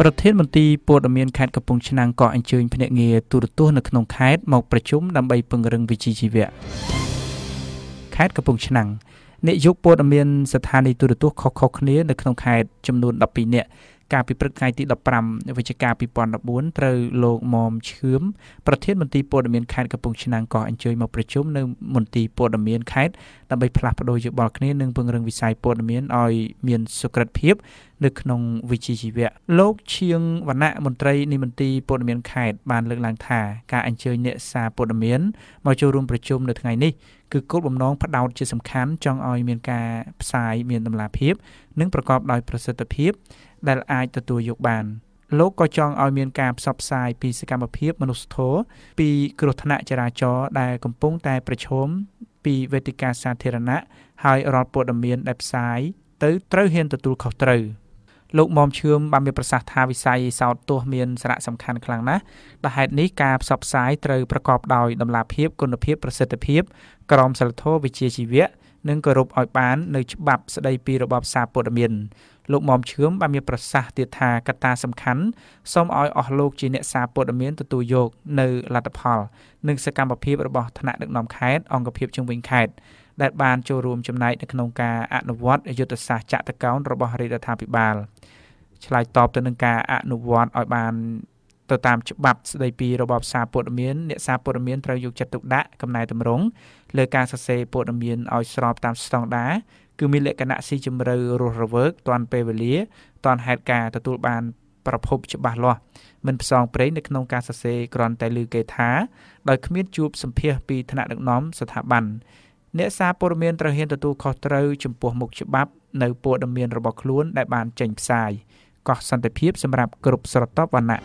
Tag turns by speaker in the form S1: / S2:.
S1: ប្រធានមន្ទីរព័ត៌មានខេត្តកំពង់ឆ្នាំងក៏អញ្ជើញភ្នាក់ងារទូរទស្សន៍នៅក្នុងខេត្តមកប្រជុំដើម្បីពង្រឹងវិជ្ជាជីវៈខេត្តកំពង់ឆ្នាំងអ្នកយកព័ត៌មានស្ថានីយទូរទស្សន៍ខុសៗគ្នានៅក្នុងខេត្តចំនួន12នាក់កាលពីព្រឹកថ្ងៃទី15វិច្ឆិកា2014ត្រូវលោកមុំឈឿមប្រធានមន្ទីរព័ត៌មានខេត្តកំពង់ឆ្នាំងក៏អញ្ជើញមកប្រជុំនៅមន្ទីរព័ត៌មានខេត្តដើម្បីផ្លាស់ប្តូរយោបល់គ្នានិងពង្រឹងវិស័យព័ត៌មានឲ្យមានសុក្រិតភាពនៅក្នុងវិជ្ជាជីវៈលោកឈៀងវណ្ណៈមន្ត្រីនៃមន្ទីរព័ត៌មានខេត្តបានលើកឡើងថាការអញ្ជើញអ្នកសារព័ត៌មានមកចូលរួមប្រជុំនៅថ្ងៃនេះគឺគោលបំណងផ្ដោតជាសំខាន់ចង់ឲ្យមានការផ្សាយមានតម្លាភាព និងប្រកបដោយប្រសិទ្ធភាពដែលអាចទទួលយកបាន លោកក៏ចង់ឲ្យមានការផ្សព្វផ្សាយពីសកម្មភាព មនុស្សធម៌ពីគ្រោះថ្នាក់ចរាចរណ៍ដែលកំពុងតែប្រឈមពីវេទិកាសាធារណៈហើយរាល់ព័ត៌មានដែលផ្សាយទៅត្រូវហ៊ានទទួលខុសត្រូវ។លោកមុំឈឿមបានមានប្រសាសន៍ថាវិស័យសោតទស្សន៍មានសារៈសំខាន់ខ្លាំងណាស់ដែលហេតុនេះការផ្សព្វផ្សាយត្រូវប្រកបដោយតម្លាភាពគុណភាពប្រសិទ្ធភាពក្រមសីលធម៌វិជ្ជាជីវៈនិងគោរពឲ្យបាននៅច្បាប់ស្តីពីរបបសារព័ត៌មានលោកមុំឈឿមបានមានប្រសាសន៍ទៀតថាកត្តាសំខាន់សូមឲ្យអស់លោកជាអ្នកសារព័ត៌មានទទួលយកនៅលទ្ធផល និងសកម្មភាពរបស់ថ្នាក់ដឹកនាំខេត្តអង្គភាពជុំវិញខេត្តដែលបានចូលរួមចំណែកនៅក្នុងការអនុវត្តយុទ្ធសាស្ត្រចាក់តកោនរបស់រដ្ឋាភិបាលឆ្លើយតបទៅនឹងការអនុវត្តឲ្យបានទៅតាមច្បាប់ស្តីពីរបបសារព័ត៌មានអ្នកសារព័ត៌មានត្រូវយកចិត្តទុកដាក់កំណែតម្រង់លើការសរសេរព័ត៌មានឲ្យស្របតាមស្តង់ដារគឺមានលក្ខណៈស៊ីជម្រៅរស់រវើកតាន់ពេលវេលាតាន់ហេតុការទទួលបាន ប្រភព ច្បាស់លាស់មិនផ្សងព្រេងនៅក្នុងការសរសេរគ្រាន់តែឮគេថាដោយគ្មានជួបសម្ភារពីថ្នាក់ដឹកនាំស្ថាប័នអ្នកសារព័ត៌មានត្រូវហ៊ានទទួលខុសត្រូវចំពោះមុខច្បាប់ នៅព័ត៌មានរបស់ខ្លួនដែលបានចេញផ្សាយកោះសន្តិភាព សម្រាប់គ្រប់ស្រទាប់វណ្ណៈ